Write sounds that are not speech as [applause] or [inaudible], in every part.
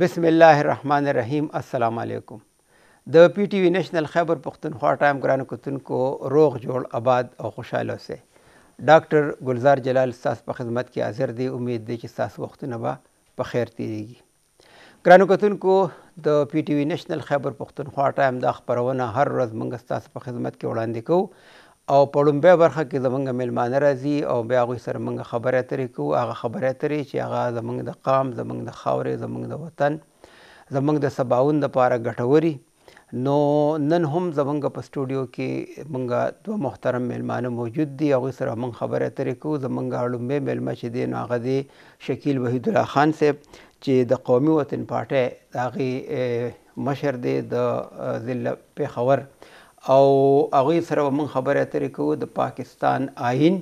بسم الرحیم السلام علیکم د پی ټی وی نېشنل خیبر پختونخوا ټایم ګرانو کتونکو روغ جوړ آباد او خوشاله اوسئ ډاکټر ګلزار جلال ستاسو په خدمت کې حاضر دی امید دی چې ستاسو وختونه به په خیر تیریږي ګرانو کتونکو د پی ټی وی نېشنل خیبر پختونخوا ټایم دا خبرونه هر ورځ موږ ستاسو په خدمت کې وړاندې کوو او په لومبه برخه کې زمونږ میلمانه راځي او بیا غوي سره مونږ خبرې اترې کوو هغه خبرې اترې چې هغه زمونږ د قام زمونږ د خاورې زمونږ د وطن زمونږ د سباون د پاره ګټوري نو نن هم زمونږ په سټوډیو کې مونږ دوه محترم میلمانه موجود دي هغه سره مونږ خبرې اترې کوو زمونږ لومبه میلمه چې دی نو هغه دی شکیل وحید الله خان صاحب چې د قومي وطن پارټي هغه مشر دی د ضلع پیښور او هغه سره موږ خبرې اترې کوو د پاکستان آئین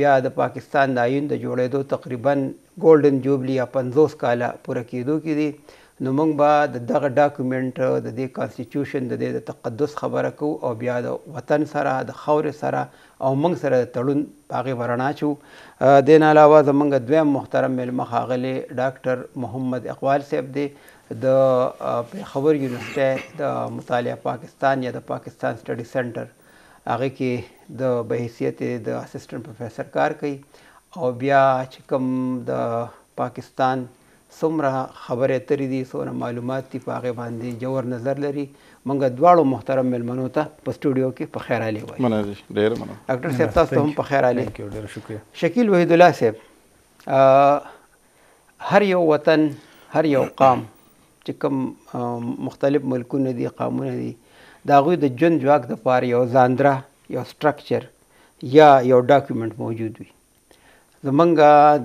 بیا د پاکستان د آئین د جوړېدو تقریبا ګولډن جوبلی یا 50 کاله پوره کېدو کې دي نو موږ به د دغه ډاکومېنټ د دې کانسټیټیوشن د دې د تقدس خبره کوو او بیا د وطن سره د خاورې سره او موږ سره تړون هغه ورنا چو دین علاوه زمونږ دویم محترم مل مخاغله ډاکټر محمد اقبال صاحب دی د خبر یونیورسيټي د مطالعه پاکستان یا د پاکستان سټډي سنټر هغه کې د بحیثیت د اسسټنټ پروفیسور کار کوي او بیا چې کوم د پاکستان څومره خبرې اترې دي څومره معلومات دي په هغه باندې جوړ نظر لري منګه دواړو محترم ملمنو ته په سټوډیو کې په خیر علي وایي مننه ډیر مننه ډاکټر صاحب تاسو هم په خیر علي ډیر شکریہ شکیل وحید الله صاحب هر یو وطن هر یو قام چې کوم مختلف ملکونه دي قامونه دي دا غوی د جن جواک د پاره یو ځاندرا یو سټراکچر یا یو ډاکومېنټ موجود وي زمونږ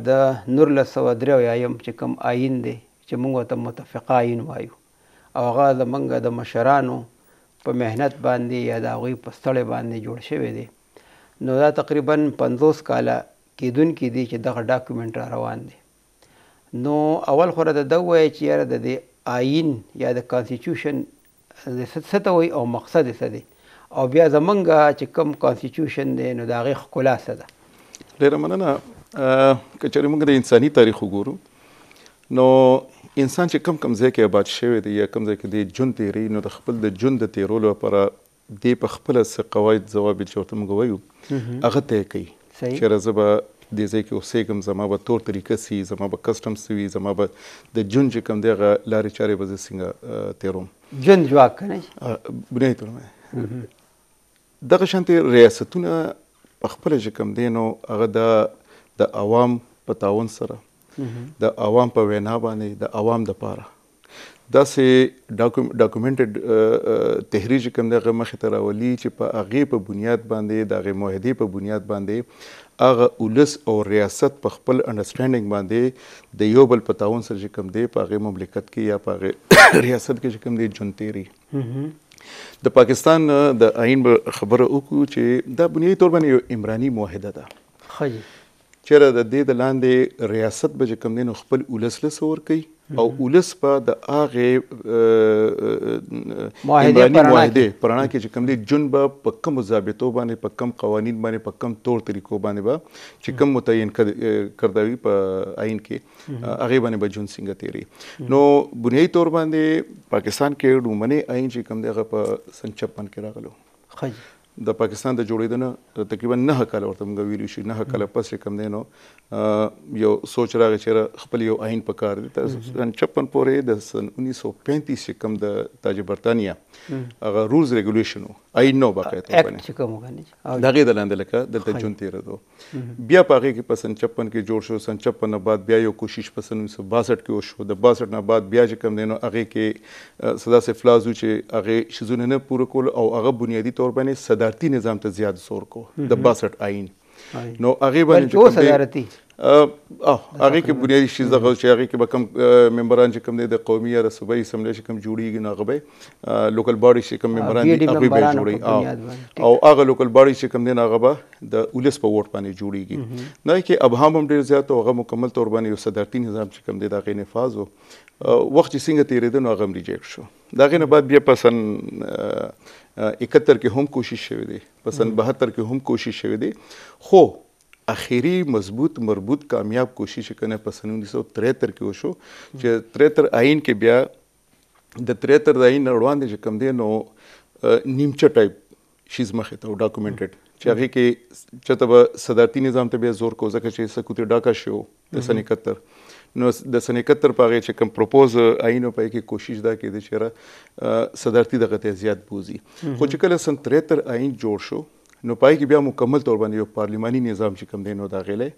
د نور له سو درو یم چې کوم آئین دی چې موږ ته متفقه آئین وایو او هغه زمونږ د مشرانو په مهنت باندې یا د غوی په ستړې باندې جوړ شوی دی نو دا تقریبا 50 کاله کېدون کې دي چې دغه ډاکومېنټ را روان دی نو اول خو را د دوه چې یاره د دې آئین یا د کانسټیټیوشن د ستوي او مقصد څه دی او بیا زمونږه چې کوم کانسټیټیوشن دی نو دا غي خلا څه ده ډیره مننه کچې موږ د انساني تاریخ وګورو نو انسان چې کم کم ځای کې آباد شوی دی یا کم ځای کې د جون تیری نو د خپل د جون د تیرولو لپاره د په خپل سره قواعد ځواب چې ورته موږ وایو هغه ته کوي چې رزبه دې ځای کې اوسېږم زما به تور طریقه سي زما به کسټم سوي زما به د جون چې کوم دغه لارې چارې به زه څنګه تېروم جون جواب کنه بنه ترمه دغه شانتې ریاستونه په خپل چې کوم دی نو هغه د د عوام په تعاون سره د عوام په وینا باندې د عوام د پاره دا سه ډاکومېنټډ تحریج کوم دغه مخ ته راولي چې په هغه په بنیاد باندې د هغه موحدي په بنیاد باندې هغه ولس او ریاست په خپل انډرستانډینګ باندې د یو بل په تعاون سره چې کوم دی په هغه مملکت کې یا په هغه [coughs] ریاست کې چې کوم دی جونتيري د پاکستان د آئین خبره وکړو چې دا بنیادی تور باندې یو عمراني موحده ده خی چیرې د دې د لاندې ریاست به کوم دی نو خپل ولس له سور کوي او ولس په د اغه معاهده پرانا کې چې کوم دي جنب په کوم ضابطو باندې په کوم قوانين باندې په کوم تور طریقو باندې به چې کوم متعین کردوي په آئین کې اغه باندې به جون سنگ تیری نو بنیادی تور باندې پاکستان کې ډومنه آئین چې کوم دغه په سن 56 کې راغلو خی د پاکستان د جوړېدنه تقریبا نه کال ورته موږ ویلو شي نه کال پس کم دی نو یو سوچ راغی چې خپل یو آئین په کار دی تر 56 پورې د سن 1935 کم د تاج برتانیا هغه رولز ریګولیشن وو عینو واقع ته باندې چې کوم غني دغه د لاندې لکه دلته جون 13 دو بیا پاره کې پسند 56 کې جوړ شو سن 56 نه بعد بیا یو کوشش پسند 62 کې وشو د 62 نه بعد بیا چې کم دینو هغه کې صدا سه فلازو چې هغه شزونه نه پوره کول او هغه بنیادی تور باندې صدارتي نظام ته زیات زور کو د 62 آئین نو هغه باندې صدارتي او هغه کې بنیادی شي دغه چې هغه کې به کم ممبران چې کم دي د قومي یا صوبایي اسمبلی چې کم جوړیږي نه غبه لوکل باډي چې کم ممبران دي هغه به جوړي او هغه لوکل باډي چې کم دي نه غبه د اولس په ووټ باندې جوړیږي نه کې ابهام هم ډیر زیات او هغه مکمل تور باندې یو صدرتي نظام چې کم دي د غي نفاذ او وخت چې څنګه تیرېده نو هغه ریجیکټ شو دا غي نه بعد بیا پسن 71 کې هم کوشش شوه دي پسن 72 کې هم کوشش شوه دي خو اخیری مضبوط مربوط کامیاب کوشش کنه په سن 1973 کې وشو چې 73 آئین کې بیا د 73 د آئین وړاندې چې کم دی نو نیمچه ټایپ شیز مخې ته ډاکومنټډ چې هغه کې چې تب صدارتي نظام ته بیا زور کو ځکه چې سکوتي ډاکا شو د سن 71 نو د سن 71 پغه چې کوم پروپوز آئینو پای کې کوشش دا کېده چې را صدارتي دغه ته زیات بوزي خو چې کله سن 73 آئین جوړ شو نو پای کې بیا مکمل تور باندې یو پارلماني نظام چې کوم دی نو دا غلې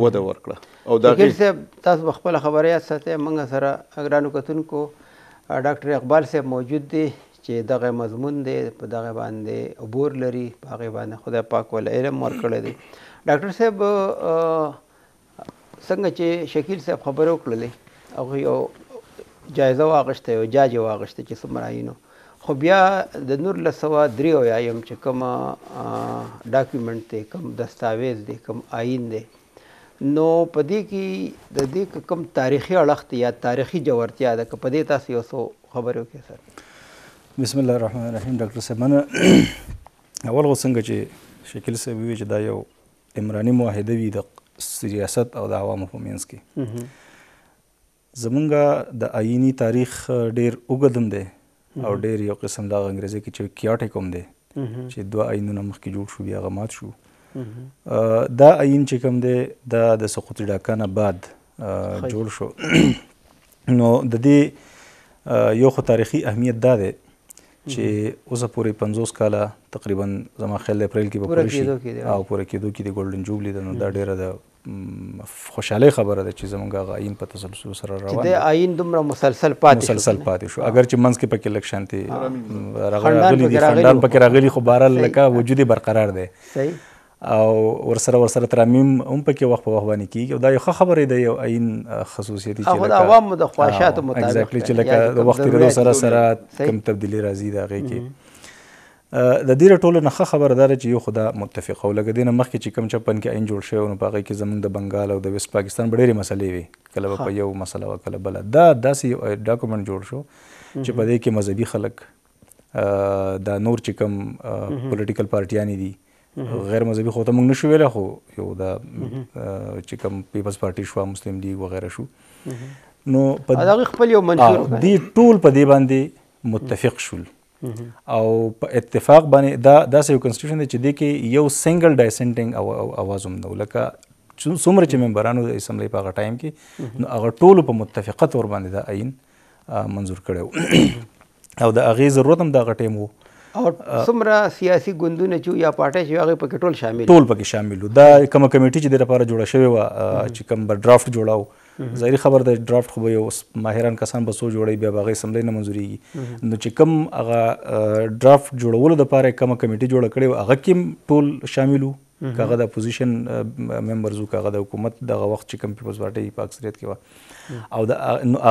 وده ورکړه او دا غلې تاسو خپل خبري ساتي موږ سره اګرانو کتونکو ډاکټر اقبال صاحب موجود دی چې دغه مضمون دی په دغه باندې عبور لري په هغه باندې خدای پاک ول علم ورکړی دی ډاکټر صاحب څنګه چې شکیل صاحب خبرو کړلې هغه یو جایزه واغشته یو جاج واغشته چې سمراینو خو بیا د نور لسوا درې او یم چې کوم ډاکومېنټ دی کوم دستاویز دی کوم آئین دی نو پدې کې د دې کوم تاریخي اړخت یا تاریخي جوړتیا ده که پدې تاسو یو څه خبرو کې سر بسم الله الرحمن الرحیم ډاکټر صاحب [clears throat] اول غو څنګه چې شکیل صاحب وی چې دا یو عمراني معاهده وی د سیاست او د عوامو په منځ کې زمونږ د آئینی تاریخ ډیر اوږدم دی او ډیر یو قسم د انګریزي کې چې کیاټیک هم دی چې دوه آینونه مخکې جوړ شو بیا غمات شو دا عین چې کوم دی دا د سقوط ډاکنه بعد جوړ شو [clears throat] نو د دې یو خو تاریخي اهمیت دا دی چې اوسه پورې 50 کاله تقریبا زما خیال اپریل کې به پوره شي او پوره کېدو کې د ګولډن جوبلی د نو دا ډیره د خوشاله خبره ده چې زمونږ غاین په تسلسل سره روان دي د آئین دومره مسلسل پاتې شو مسلسل پاتې شو اگر چې منځ کې پکې لک شانتي راغلی دي فندان پکې راغلی خو بهرال لکه وجودي برقرار دی صحیح او ورسره ورسره ترامیم هم پکې وخت په وخت باندې کیږي دا یو ښه خبره ده یو عین خصوصیت چې لکه عوامو د خواهشاتو مطابق اگزیکټلی چې لکه د وخت د سره سره کم تبدیلی راځي دا غي کې د دې ټولو نه خبردار چې یو خدا متفق او لګ دینه مخکې چې کم چپن کې عین جوړ شوی نو باغې کې زمونږ د بنگال او د ویست پاکستان ډېرې مسلې وي کله په یو مسله او کله بل دا داسې یو ډاکومنت جوړ شو چې په دې کې مذهبي خلک دا نور چې کم پولیټیکل پارټیان دي غیر مذهبي خو ته موږ نشو ویله خو یو دا چې کم پیپلز پارټي شو مسلم لیگ وغیرہ شو نو په دغه خپل یو منشور دی ټول په دې باندې متفق شول او په اتفاق باندې دا داسې یو کنسټیټیوشن دی چې دی کې یو سنگل ډایسنټینګ اواز هم نه لکه څومره چې ممبرانو د اسمبلی په هغه ټایم کې نو هغه ټولو په متفقه تور باندې دا عین منظور کړی [coughs] او د هغې ضرورت هم د هغه ټایم وو او څومره سیاسي ګوندونه چې یا پارټۍ چې هغه پکې ټول شامل ټول پکې شامل دا کومه کمیټې چې د لپاره جوړه شوې و چې کوم ډرافت جوړاو ظاهري خبر د ډرافت خو به یو ماهران کسان به سو جوړي بیا باغې سملې نه منځوريږي نو چې کم هغه ډرافت جوړولو د پاره کومه کمیټه جوړه کړې هغه کم ټول شاملو کاغه د اپوزیشن ممبرز او کاغه د حکومت دغه وخت چې کم پیپلز پارټي په اکثریت کې و او د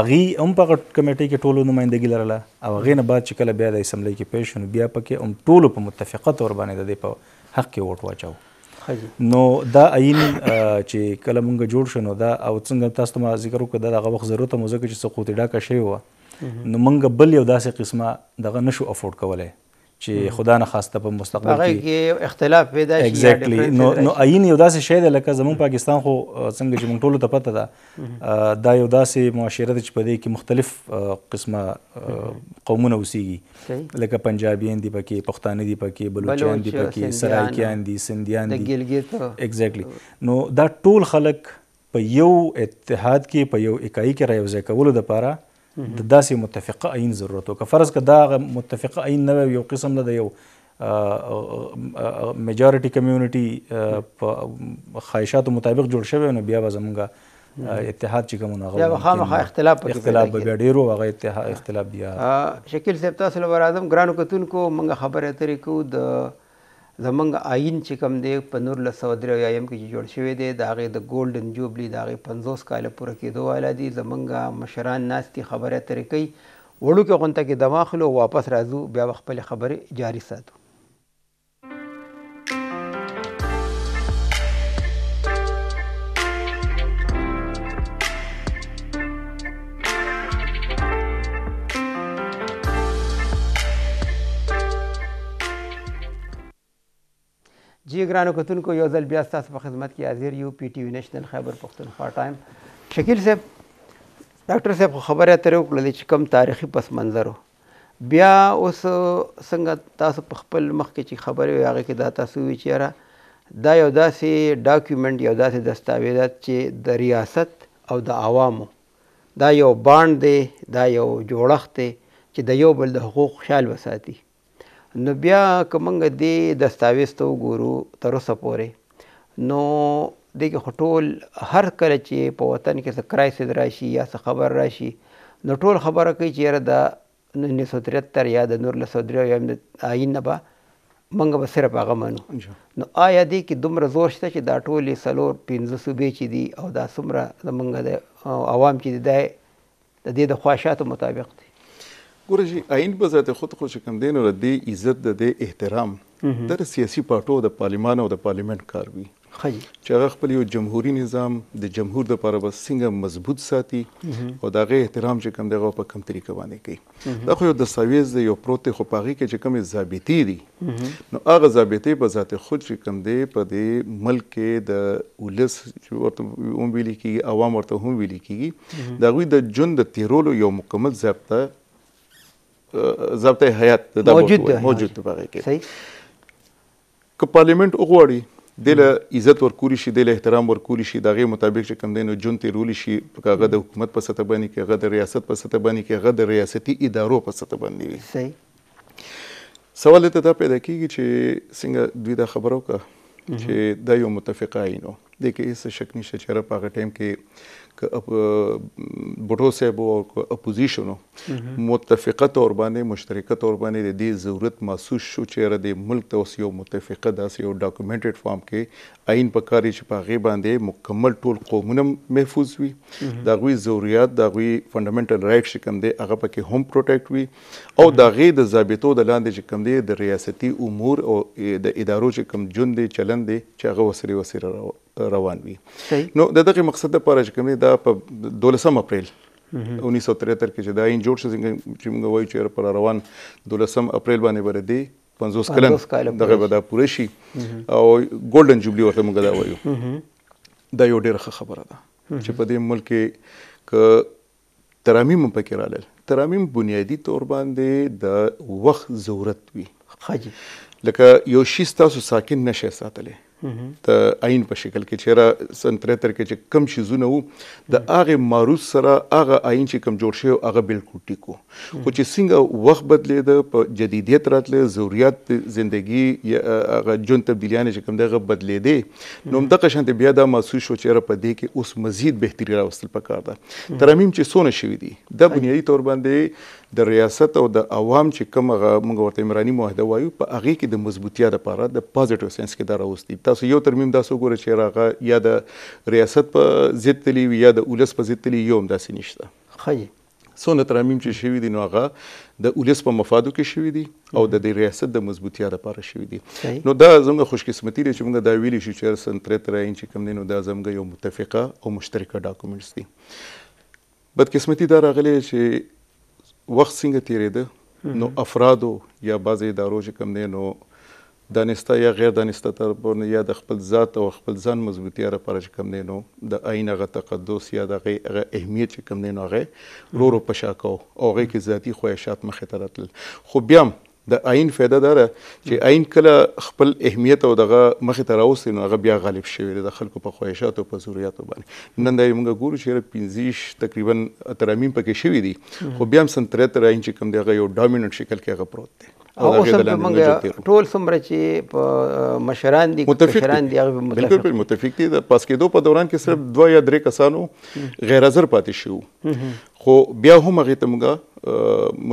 اغي هم په کمیټې کې ټولو نمائندګي لرله او غینه بعد چې کله بیا د اسمبلی کې پېښ نو بیا پکې هم ټولو په متفقه تور باندې د دې په حق کې ووټ واچو نو دا عین چې کله مونږ جوړ شنو دا او څنګه تاسو ما ذکر وکړه دا وخت ضرورت مو ځکه چې سقوط ډاکه شی و نو مونږ بل یو داسې قسمه دغه نشو افورد کولای چې خدا نه خواسته په مستقبل کې هغه اختلاف پیدا شي exactly. نو نو عین یو داسې شی دی لکه زمون پاکستان خو څنګه چې مونږ ټولو ته پته ده دا یو داسې معاشره ده چې په دې کې مختلف قسمه قومونه اوسېږي لکه پنجابیان دي پکې پښتانه دي پکې بلوچستان دي پکې سرایکیان دي سندیان دي exactly. نو دا ټول خلک په یو اتحاد کې په یو اکایي کې راوځي کولو د پاره د داسې متفقه عین ضرورت وکړه فرض که دا متفقه عین نه یو قسم نه د یو میجارټي کمیونټي په خواهشاتو مطابق جوړ شوی نو بیا به زمونږ اتحاد چې کوم هغه بیا خامخا اختلاف پکې اختلاف به ډیر او هغه اتحاد اختلاف بیا شکیل صاحب تاسو لپاره اعظم ګرانو کتونکو منګه خبره ترې کو د زمنګ آئین چې کوم دی په 1933 کې جوړ شوی دی دا غي د ګولډن جوبلی دا غي 50 کال پوره کېدو والا دی زمنګ مشران ناس تی خبره طریقې وړو کې غونته کې دماغ لو واپس راځو بیا خپل خبره جاری ساتو جی ګرانو کتونکو یو ځل بیا ستاسو په خدمت کې حاضر یو پی ټی وی نېشنل خیبر پښتونخوا ټایم شکیل صاحب ډاکټر صاحب خبره ترې وکړلې چې کم تاریخي پس منظر بیا اوس څنګه تاسو په خپل مخ کې چې خبره وي هغه کې دا تاسو وی چیرې دا یو داسې ډاکومېنټ یو داسې دستاویزات چې د ریاست او د عوامو دا یو باند دی دا یو جوړښت دی چې د یو بل د حقوق خیال وساتي نو بیا کومنګ دی دستاویز ته وګورو تر اوسه پورې نو دغه هټول هر کله چې په وطن کې څه کرایسس راشي یا څه خبر راشي نو ټول خبره کوي چې یره دا 1973 یا د 1903 یا د آئین نه به منګه به صرف هغه منو نو آیا دې کې دومره زور شته چې دا ټول سلور 15 صوبې چې دي او دا سمره د منګه د عوام چې دی د دې د خواهشاتو مطابق دي ګوره چې آئین په ذات خود خو شکم دین او د عزت د احترام در سیاسي پارټو د پارلمان او د پارلیمنت کار وی خی چې هغه خپل یو جمهوریت نظام د جمهور د لپاره بس څنګه مضبوط ساتي او دغه احترام چې کوم دغه په کم طریقه باندې کوي دا خو یو د سویز د یو پروت خو پاغي کې چې کوم ضابطي دي نو هغه ضابطي په ذات خود چې کوم دی په دې ملک کې د ولس چې ورته هم ویل کیږي عوام ورته هم ویل کیږي دا غوي د جون د تیرولو یو مکمل ضابطه ضبط حیات دا موجود دی موجود دی باغې کې صحیح ک پارلیمنت وګوري د له عزت ورکوري شي د له احترام ورکوري شي دغه مطابق چې کم دینو جون ته رول شي کاغه د حکومت په سطح باندې کې غد ریاست په سطح باندې کې غد ریاستي ادارو په سطح باندې وي صحیح سوال ته دا پیدا کیږي چې څنګه دوی دا خبرو کا چې دا یو متفق آئینو د کې هیڅ شک نشته چې را په هغه ټایم کې بوټو صاحب او اپوزیشنو متفقه تور باندې مشترکه تور باندې د دې ضرورت محسوس شو چې را د ملک ته اوس یو متفقه داسې یو ډاکومېنټډ فارم کې عین پکاري چې په غي باندې مکمل ټول قومونه محفوظ وي دا غوي ضرورت دا غوي فندامنټل رائټ چې کوم دی هغه پکې هم پروټیکټ وي او دا غي د ضابطو د لاندې چې کوم دی د ریاستي امور او د ادارو چې کوم جون دی چلند دی چې هغه وسري وسره راو روان وي نو د دغه مقصد لپاره چې کوم دا په 12 اپریل 1973 کې چې دا یې جوړ شو چې موږ وایو چې پر روان 12 اپریل باندې ورته 50 کلن دغه به دا پوره شي او ګولډن جوبلی ورته موږ دا وایو دا یو ډیره خبره ده چې په دې ملک کې ک ترامیم پکې رالل ترامیم بنیادی تور باندې د وخت ضرورت وي خاجي لکه یو شی تاسو ساکن نشه ساتلې د mhm. عین په شکل کې چیرې سن 73 کې چې کم شیزونه وو د هغه ماروس سره هغه عین چې کم جوړ شو هغه بالکل ټیکو خو چې څنګه وخت بدلې د جدیدیت راتلې ضرورت ژوندۍ هغه جون تبدیلیان چې کم دغه بدلې دي نو د قشنت بیا د محسوس شو چیرې په دې کې اوس مزید بهتري راوستل پکار ده ترمیم چې سونه شوې دي د بنیادی تور باندې د ریاست او د عوام چې کوم هغه موږ ورته عمراني موحده وایو په هغه کې د مضبوطیا لپاره د پوزټیو سنس کې دا راوستي تاسو یو ترمیم داسې وګوره چې راغه یا د ریاست په ضد تلی یا د اولس په ضد تلی یو هم داسې نشته خی څونه ترمیم چې شوي دي نو هغه د اولس په مفادو کې شوي دي او د دې ریاست د مضبوطیا لپاره شوي دي نو دا زموږ خوشکسمتي ده چې موږ دا ویلي شو چې سنتر تر عین چې کوم دي نو دا زموږ یو متفقه او مشترکه ډاکومېنټس دي بدقسمتي دا راغلی چې وخت څنګه تیرېده نو افرادو یا بعضې ادارو چې کوم دی نو دانسته یا غیر دانسته طرفونه یا د خپل ذات او خپل ځان مضبوطی لپاره چې کم دی نو د عین غ تقدس یا د غي اهمیت چې کم دی نو غي لورو پشا کو او غي کې ذاتی خواهشات مخه ترتل خو بیا د عین فایده دار چې عین کله خپل اهمیت او دغه مخې ته راوستي نو هغه بیا غالب شوی دی د خلکو په خواهشاتو په ضرورتو باندې نن دا موږ ګورو چې پنځیش تقریبا ترامیم پکې شوی دي خو بیا هم سنترت راین چې کوم دی هغه یو ډومیننت شکل کې هغه پروت دی او اوس به موږ ټول څومره چې په مشران دي مشران دي هغه متفق بالکل متفق دي د پاس کېدو په دوران کې صرف دوه یا درې کسانو غیر حاضر پاتې شو خو بیا هم هغه ته موږ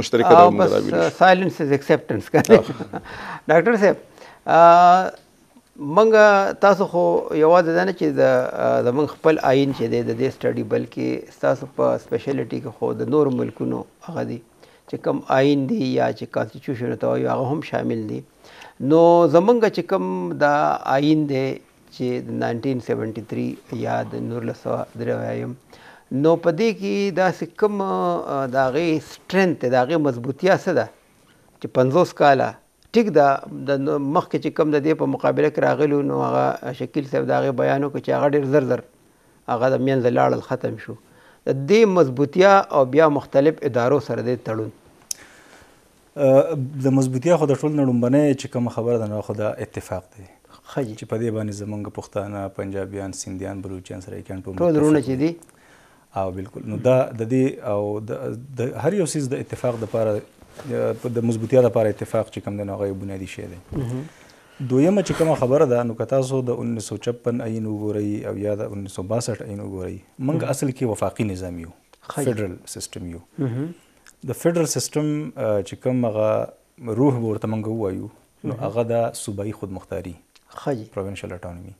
مشترکه د موږ راوړو سایلنس از اکسپټنس کوي ډاکټر صاحب منګه تاسو خو یوازې دا نه چې د زمونږ خپل آئین چې دی د دې سټډي بلکې تاسو په سپیشلیټي کې خو د نور ملکونو هغه دی چې کوم آئین دی یا چې کانسټیټیوشن ته وایي هغه هم شامل دي نو زمونږ چې کوم دا آئین دی چې 1973 یا د 1903 نو پدې کې دا سکم داغه سټرنث داغه مضبوطیا څه ده چې 50 کاله ټیک دا د مخکې چې کم د دې په مقابله کې راغلو نو هغه شکیل صاحب داغه بیانو کې چې هغه ډیر زر زر هغه د مینځ لاړل ختم شو د دې مضبوطیا او بیا مختلف ادارو سره د تړون د مضبوطیا خو د ټول نړمبنه چې کوم خبره ده نو خو د اتفاق دی خی چې په دې باندې زمونږ پښتانه پنجابیان سندیان بلوچستان سره یې کڼ په ټول رونه چې دي او بالکل نو دا د دې او د هر یو سیس د اتفاق د لپاره د مضبوطیا لپاره اتفاق چې کوم د نوغه بنیادی شی دی دویمه چې کومه خبره ده نو که تاسو د 1956 عین وګورئ او یا د 1962 عین وګورئ موږ اصل کې وفاقي نظام یو فدرل سیستم یو د فدرل سیستم چې کوم هغه روح ورته موږ وایو نو هغه د صوبایي خودمختاري خی پروینشل اټونومي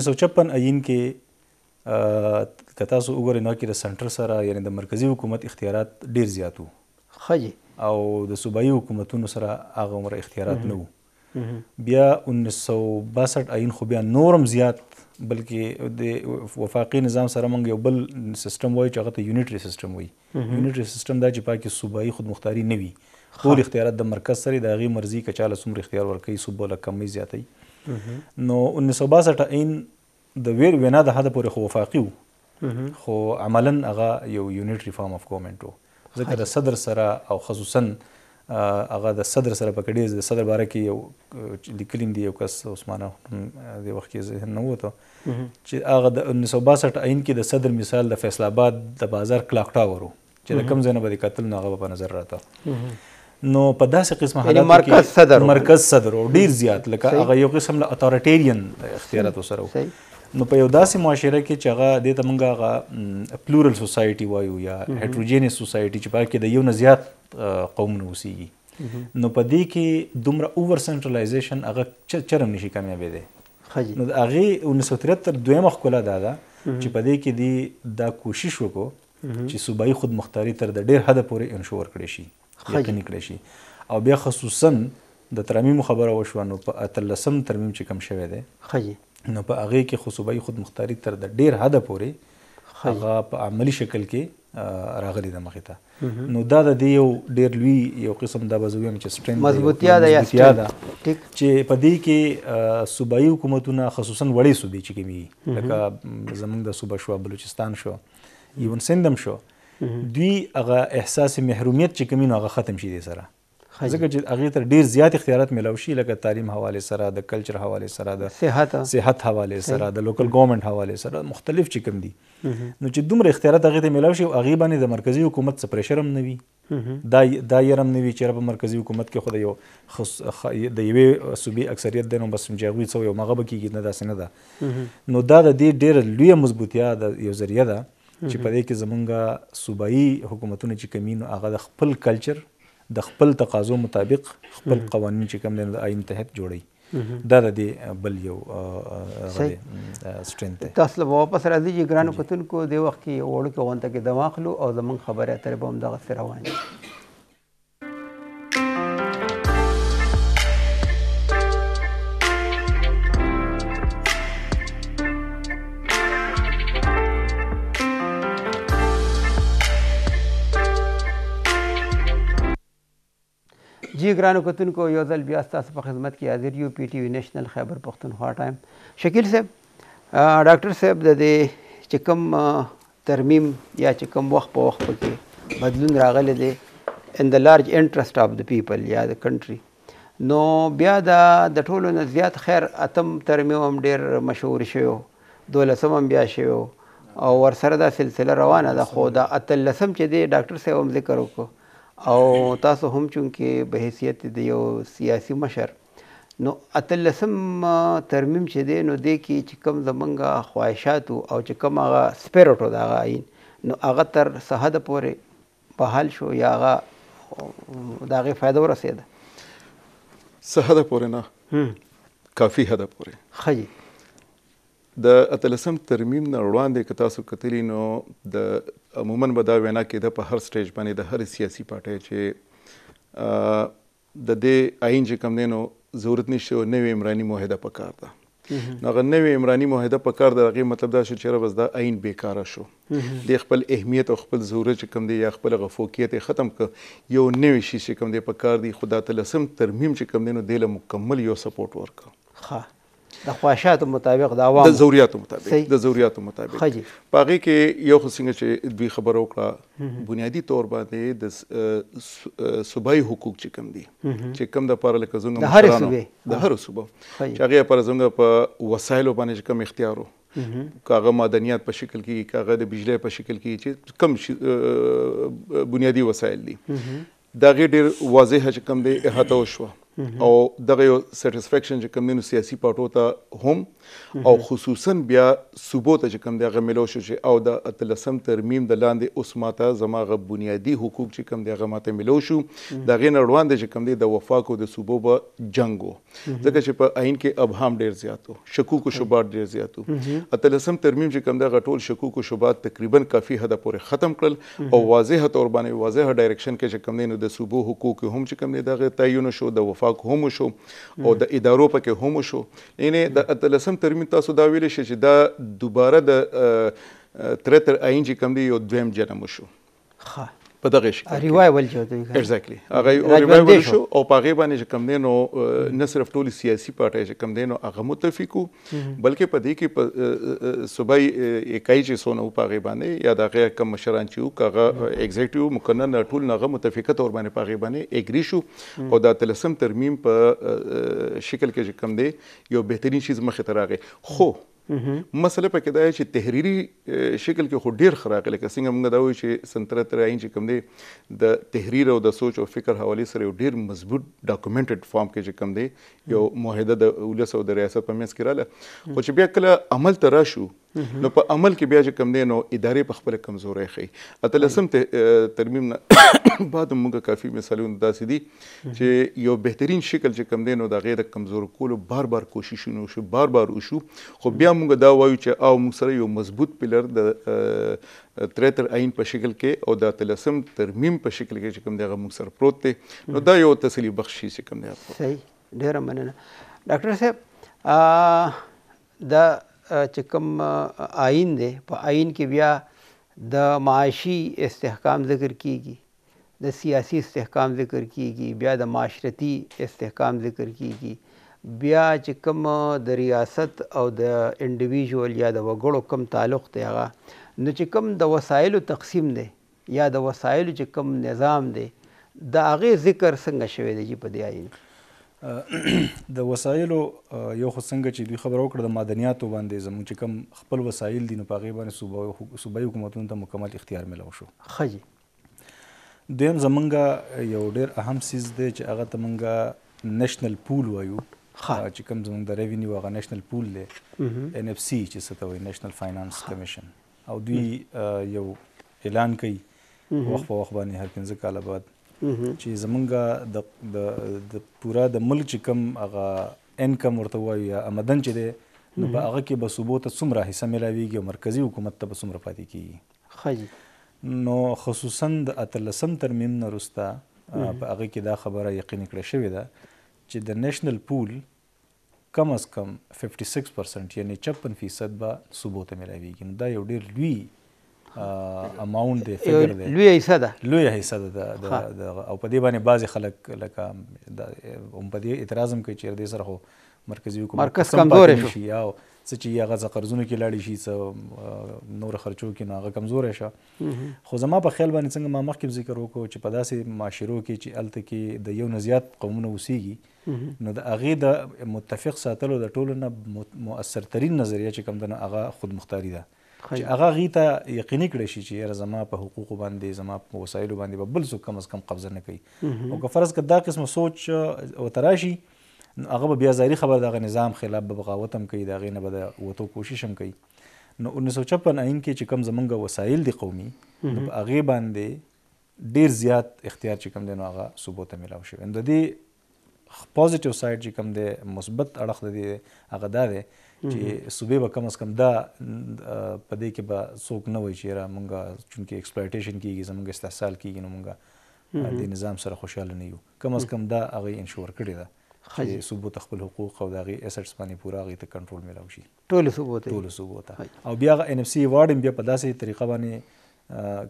1956 عین کې که تاسو وګورئ نو کې د سنټر سره یعنی د مرکزی حکومت اختیارات ډیر زیات وو خی او د صوبایي حکومتونو سره هغه عمر اختیارات نه وو بیا 1962 آئین خو بیا نورم زیات بلکې د وفاقي نظام سره موږ یو بل سیستم وای چې هغه ته یونیټری سیستم وای یونیټری سیستم دا چې پاکي صوبایي خودمختاري نه وي ټول اختیارات د مرکز سره د هغې مرزي که چاله څومره اختیار ورکوي صوبو له کمی زیاتی نو 1962 آئین د ویر وینا د حد پورې خو وفاقي وو خو عملا هغه یو یونیټری فارم اف ګورمنټ وو ځکه د صدر سره او خصوصا هغه د صدر سره په کډیز د صدر باره کې یو لیکلیم دی یو کس عثمان دی وخت کې ذهن نه وته چې هغه د 1962 عین کې د صدر مثال د فیصل آباد د بازار کلاک ټاور چې د کم ځای نه به قتل نه هغه په نظر راته نو په داسې قسم حالات مرکز صدر مرکز صدر ډیر زیات لکه هغه یو قسم له اتوریټیرین اختیارات سره نو په یو داسې معاشره کې چې هغه دې ته موږ هغه پلورل سوسایټي وایو یا هټروجینس سوسایټي چې پکې د یو نه زیات قومونه اوسېږي نو په دې کې دومره اوور سنټرلایزیشن هغه چرم نشي کامیابېدی نو هغې اوولس سوه تریتر دویمه ښکلا دا ده چې په دې کې دی دا کوشش وکړو چې صوبایي خودمختاري تر د ډېر حده پورې انشور کړی شي یقیني کړی شي او بیا خصوصا د ترمیم خبره وشوه نو په اتلسم ترمیم چې کم شوی دی نو په هغه کې خصوبه خود مختاری تر د ډیر حد پورې هغه په عملی شکل کې راغلی د مخې ته نو دا د یو ډیر لوی یو قسم د بزویم چې سټرنګ مضبوطیا ده یا سټرنګ ټیک چې په دې کې صوبایي حکومتونه خصوصا وړې صوبې چې کوي لکه زمونږ د صوبه شو بلوچستان شو ایون سندم شو دوی هغه احساس محرومیت چې کوي نو هغه ختم شي دي سره ځکه چې هغه تر ډیر زیات اختیارات ملو شي لکه تعلیم حواله سره د کلچر حواله سره د صحت صحت حواله سره د لوکل ګورنمنت حواله سره مختلف چې کوم دي نو چې دومره اختیارات هغه ته ملو شي هغه باندې د مرکزی حکومت څخه پرشرم نوي دا دا يرم نوي چې رب مرکزی حکومت کې خدای یو خص د یوې صوبې اکثریت دینو بس مجاوي څو یو مغه بکیږي نه داسې نه ده نو دا د دې ډېر لوی مضبوطیا د یو ذریعہ ده چې په دې کې زمونږه صوبایي حکومتونه چې کمینو هغه د خپل کلچر د خپل تقاضو مطابق خپل قوانین چې کوم دي د آئین تحت جوړي دا د دې بل یو سټرینګ ته تاسو له واپس راځي چې ګرانو کتونکو د وخت کې وړو کې غونته کې دماغ لو او زمون خبره تر به هم دغه سره روان جی ګرانو کتونکو یو ځل بیا ستاسو په خدمت کې حاضر یو پی ټی وی نېشنل خیبر پښتونخوا ټایم شکیل صاحب ډاکټر صاحب د دې چې کوم ترمیم یا چې کوم وخت په وخت کې بدلون راغلی دی ان د لارج انټرست اف د پیپل یا د کنټري نو بیا دا د ټولو نه زیات خیر اتم ترمیم هم ډیر مشهور شوی دولسم هم بیا شوی او ورسره دا سلسله روانه ده خو دا اتلسم چې دی ډاکټر صاحب هم ذکر وکړو او تاسو هم چونکې به حیثیت د یو سیاسي مشر نو اتلسم ترمیم چې دی نو دی کې چې کم زمونږه خواهشات او چې کم هغه سپیرټو د هغه آئین نو هغه تر سرحد پورې بحال شو یا هغه د هغې فایده ورسېده سرحد پورې نه کافي حد پورې ښه جي د اتلسم ترمیم نه وړاندې که تاسو کتلی نو د عموما به دا وینا کېده په هر سټیج باندې د هر سیاسي پارټۍ چې د دې آئین چې کم دی نو ضرورت نشته نوې عمراني معاهده پکار ده هغه نوې عمراني معاهده په کار د هغې مطلب دا شو چې بس دا عین بیکاره شو د خپل اهمیت او خپل ضرورت چې کم دی یا خپل غفوکیت ختم ک یو نوې شي چې کم دی په کار دی خدا تلسم ترمیم چې کم دی نو دله مکمل یو سپورټ ورک ښه د خواهشاتو مطابق د عوامو د ضرورتو مطابق د ضرورتو مطابق پاغه کې یو خو څنګه چې دوی خبر وکړه بنیادی تور باندې د صوبای حقوق چې کم دي چې کم د پر لکه زنګ د هر صوبې د هر صوبې چې هغه پر زنګ په وسایلو باندې کم اختیارو کاغه مدنیات په شکل کې کاغه د بجلی په شکل کې چې کم بنیادی وسایل دي دا غیر ډیر واضح چې کم دی احاطه وشوه او دغه یو سټیسفیکشن چې کوم نو سیاسي پټو ته هم او خصوصا بیا ثبوت چې کوم دغه ملو شو چې او د اتلسم ترمیم د لاندې اوس ماته زما غ بنیادی حقوق چې کوم دغه ماته ملو شو دغه نه روان دي چې کوم د وفا کو د صوبو به جنگو ځکه چې په عین کې ابهام ډیر زیاتو شکوک او شوبات ډیر زیاتو اتلسم ترمیم چې کوم دغه ټول شکوک او شوبات تقریبا کافی حد پورې ختم کړل او واضح تور باندې واضح ډایرکشن کې چې کوم د صوبو حقوق هم چې کوم دغه تعین شو د وفا اتفاق هم شو او د ادارو پکې هم شو یعنی د اتلسم ترمیم تاسو دا ویل شي چې دا دوباره د 73 آئین چې کم دی یو دویم جنم شو ښه په دغه شکل ریوایول جوړ ایگزیکټلی هغه ریوایول شو او په هغه باندې کوم دینو نه صرف ټولي سیاسي پارټي کوم دینو هغه متفقو بلکې په دې کې صوبای اکای چې سونه په هغه باندې یا دغه کوم مشران چې هغه ایگزیکټیو مکنن ټول نه متفقه تور باندې په هغه باندې اګری شو او دا تلسم ترمیم په شکل کې کوم دی یو بهترین چیز مخه تراغه خو مسله په کې دا چې تحریری شکل کې خو ډیر خراق لکه څنګه موږ دا وایو چې سنتره تر عین چې کوم دی د تحریر او د سوچ او فکر حواله سره یو ډیر مضبوط ډاکومېنټډ فارم کې چې کوم دی یو موحده د ولس او د ریاست په منځ کې رااله خو چې بیا کله عمل ته راشو نو په عمل کې بیا چې کم دی نو ادارې په خپل کمزوري خي اتلسم ته ترمیم نه [coughs] بعد موږ کافي مثالونه داسې دي چې یو بهترین شکل چې کم دی نو د غیر کمزور کولو بار بار کوششونه وشو بار بار وشو خو بیا موږ دا وایو چې او موږ سره یو مضبوط پلر د تریتر عین په شکل کې او د تلسم ترمیم په شکل کې چې کوم دغه موږ سره پروت دی نو دا یو تسلی بخش شي چې کوم دی صحیح ډیره مننه ډاکټر صاحب د چې کوم آئین دی په آئین کې بیا د معاشي استحکام ذکر کیږي د سیاسي استحکام ذکر کیږي بیا د معاشرتي استحکام ذکر کیږي بیا چې کوم د ریاست او د انډیویجوال یا د وګړو کم تعلق دی هغه نو چې کوم د وسایلو تقسیم دی یا د وسایلو چې کوم نظام دی د هغې ذکر څنګه شوی دی چې په دې آئین د وسایلو یو خو څنګه چې دوی خبرو کړ د مدنیاتو باندې زموږ چې کم خپل وسایل دي نو پاغي باندې صوبایي حکومتونو ته مکمل اختیار ملو شو خی دویم زمونږه یو ډیر اهم سیز دی چې هغه ته مونږه نېشنل پول وایو چې کوم زمونږ د ریونیو هغه نېشنل پول دی ان اف سی چې څه ته وایي نېشنل فاینانس کمیشن او دوی یو اعلان کوي وخت په وخت باندې هر 15 کال بعد چې زمونږ د د پورا د ملک چې کم هغه انکم ورته وایي یا آمدن چې دی نو په هغه کې به صوبو ته څومره حصه میلاویږي او مرکزي حکومت ته به څومره پاتې کیږي ښه نو خصوصا د اتلسم ترمیم نه وروسته په هغه کې دا خبره یقیني کړې شوې ده چې د نیشنل پول کم از کم 56% یعنی 56 به صوبو ته میلاویږي نو دا یو ډیر لوی اماونت دی فګر دی لوی حصہ ده لوی حصہ ده او په دې باندې بعضی خلک لکه هم په دې اعتراض هم کوي چې دې سره خو مرکزی حکومت مرکز کمزور شي او څه چې هغه ځ قرضونه کې لاړ شي څه نور خرچو کې نه هغه کمزور شه خو زما په خیال باندې څنګه ما مخکې ذکر وکړو چې په داسې معاشرو کې چې الته کې د یو نه زیات قومونه وسیږي نو د هغې د متفق ساتلو د ټولو نه مؤثرترین نظریه چې کوم ده هغه خودمختاري ده چې هغه غي ته یقیني کړی شي چې یاره زما په حقوق باندې زما په وسایلو باندې به بل څوک کم از کم قبضه نه کوي او که فرض کړه دا قسم سوچ او تراشي هغه به بیا ظاهري خبر دغه نظام خلاف به بغاوت هم کوي دا غي نه به وته کوشش هم کوي نو 1956 آئین کې چې کم زمونږ وسایل دي قومي هغه باندې ډیر زیات اختیار چې کم دی نو هغه ثبوت ملاو شوی د دې پوزټیو سایډ چې کم دی مثبت اړخ دی هغه دا دی چې صوبې به کم از کم دا په دې کې به څوک نه وایي چې یاره مونږ چونکې اکسپلایټیشن کېږي زمونږ استحصال کېږي نو مونږ دې نظام سره خوشحاله نه یو کم از کم دا هغه انشور کړې ده چې ثبوت خپل حقوق او دغه اسټس باندې پورا غي ته کنټرول ملاو شي ټول ثبوت ټول ثبوت او بیا ان اف سی وارډ بیا په داسې طریقه باندې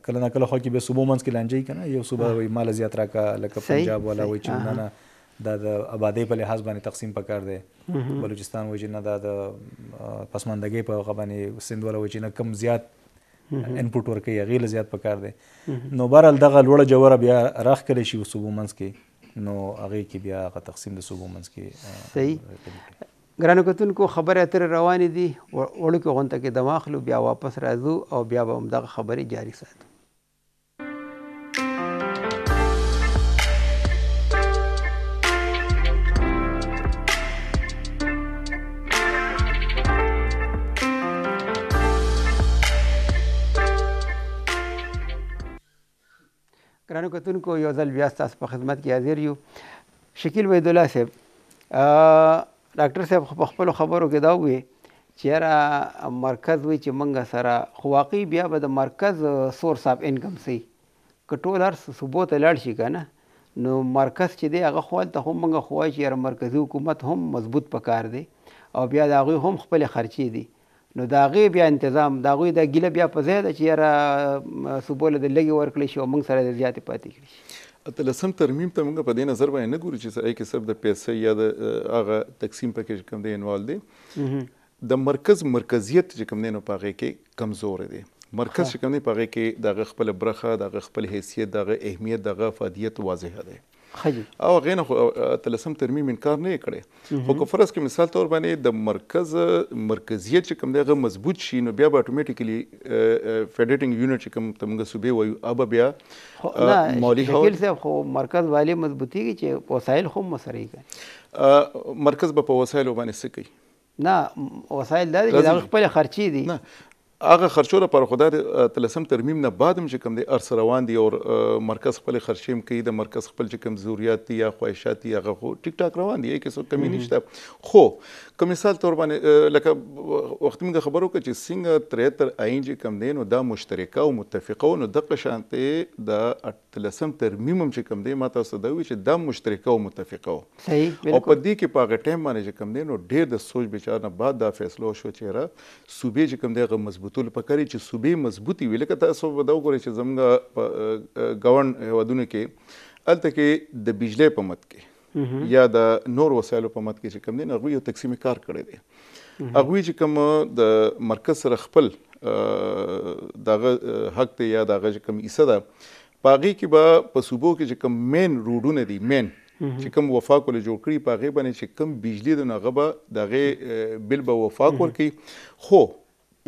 کله نه کله خو کې به صوبو منځ کې لانجې کنه یو صوبه وي مال زیات راکا لکه پنجاب ولا وي چې نه دا د آبادی په لحاظ باندې تقسیم پکار دی بلوچستان وجنه دا د پسماندګۍ په غو باندې سندوله وجنه کم زیات انپوټ ورکي غیر زیات پکار دی نو بهرال دغه لوړه جوړه بیا راخ کړی شي صوبو منځ کې نو هغه کې بیا هغه تقسیم د صوبو منځ کې صحیح ګرانو کتونکو خبرې اترې روانې دي وړو کې غونته کې دماخلو بیا واپس راځو او بیا به همدغه خبرې جاري ساتو ګرانو کتونکو یو ځل بیا ستاسو په خدمت کې حاضر یو شکیل وحیدالله صاحب ډاکټر صاحب په خپلو خبرو کې دا وویل چې یاره مرکز وی چې موږ سره خو واقعي بیا به د مرکز سورس آف انکم سي که ټول هر صوبو ته لاړ شي که نه نو مرکز چې دی هغه خو هلته هم موږ خو وایو چې یاره مرکزي حکومت هم مضبوط پکار دی او بیا د هغوی هم خپلې خرچې دي نو دا غي بیا تنظیم دا غوي د ګله بیا په زیاده چې یاره سبول د لګي ورکړي شي او موږ سره د زیاتې پاتې کړي اته لسم ترمیم ته موږ په دې نظر باندې نه ګورو چې سړی کې صرف د پیسې یا د هغه تقسیم پکې کم دی انوال دی د مرکز مرکزیت چې کم دی نو پاغه کې کمزور دی مرکز چې کوم دی پغه کې د خپل برخه د خپل حیثیت د اهمیت د فعالیت واضح ده او غینه تلسم ترمیم انکار نه کړي خو که فرض کې مثال تور باندې د مرکز مرکزیت چې کوم دغه مضبوط شي نو بیا به اتوماتیکلی فیډریټینګ یونټ چې کوم تمګه صوبې وایو اب بیا مولي هو خو مرکز والی مضبوطی چې وسایل خو مسرې کوي مرکز به په وسایل باندې سکی نه وسایل دا دي دا خپل خرچي دي هغه خرچو لپاره خدای تلسم ترمیم نه بعدم چې کوم دی ارس روان دي او مرکز خپل خرچیم کوي د مرکز خپل چې کوم ضرورت دي یا خواهشات دي هغه خو ټیک ټاک روان دي هیڅ کمی نشته خو کوم مثال تور باندې لکه وخت موږ خبرو کې چې څنګه 73 آئین چې کم دی نو دا مشترکه او متفقه نو دغه شانته د 13م ترمیم هم چې کم دی ماته صدوي چې دا مشترکه او متفقه صحیح او په دې کې په هغه ټیم باندې چې کم دی نو ډېر د سوچ بچار نه بعد دا فیصله شو چې را صوبې چې کم دی غو مضبوطول پکري چې صوبې مضبوطي ویل کې تاسو وداو کړئ چې زموږ ګورن ودونه کې الته کې د بجلی په مت کې Mm-hmm. یا د نور وسایلو په مد کې چې کوم دي هغه یو تقسیم کار کړی دی mm-hmm. هغه چې کوم د مرکز سره خپل دغه حق ته یا دغه کوم حصہ ده پاغي کې به په صوبو کې چې کوم مین روډونه دي مین mm-hmm. چې کوم وفا کول جوړ کړی پاغي باندې چې کوم بجلی د نغه به دغه بل به وفا کول کی خو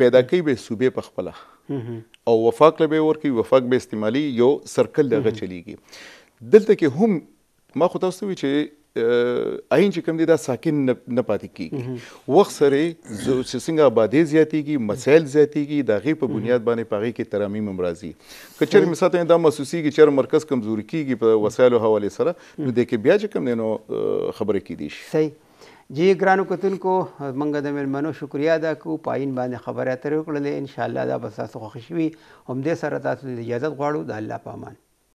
پیدا کوي به صوبې په خپل او وفاق لبه ورکی وفاق به استعمالي یو سرکل دغه چلیږي دلته کې هم ما خو تاسو وی چې عین چې کوم دي دا ساکن نه پاتې کیږي وخت سره چې څنګه آبادی زیاتیږي مسایل زیاتیږي دا غي په بنیاد باندې پاغي کې ترامیم امراضي کچر مثلا دا محسوسي کې چر مرکز کمزوري کیږي په وسایلو حواله سره نو د کې بیا چې کوم دي نو خبره کې دي صحیح جی ګرانو کتونکو منګه د ملمنو شکریا ادا کو پاین باندې خبره اترې وکړلې ان شاء الله دا بس تاسو خوښ شوي هم دې سره تاسو اجازه غواړو د الله پامان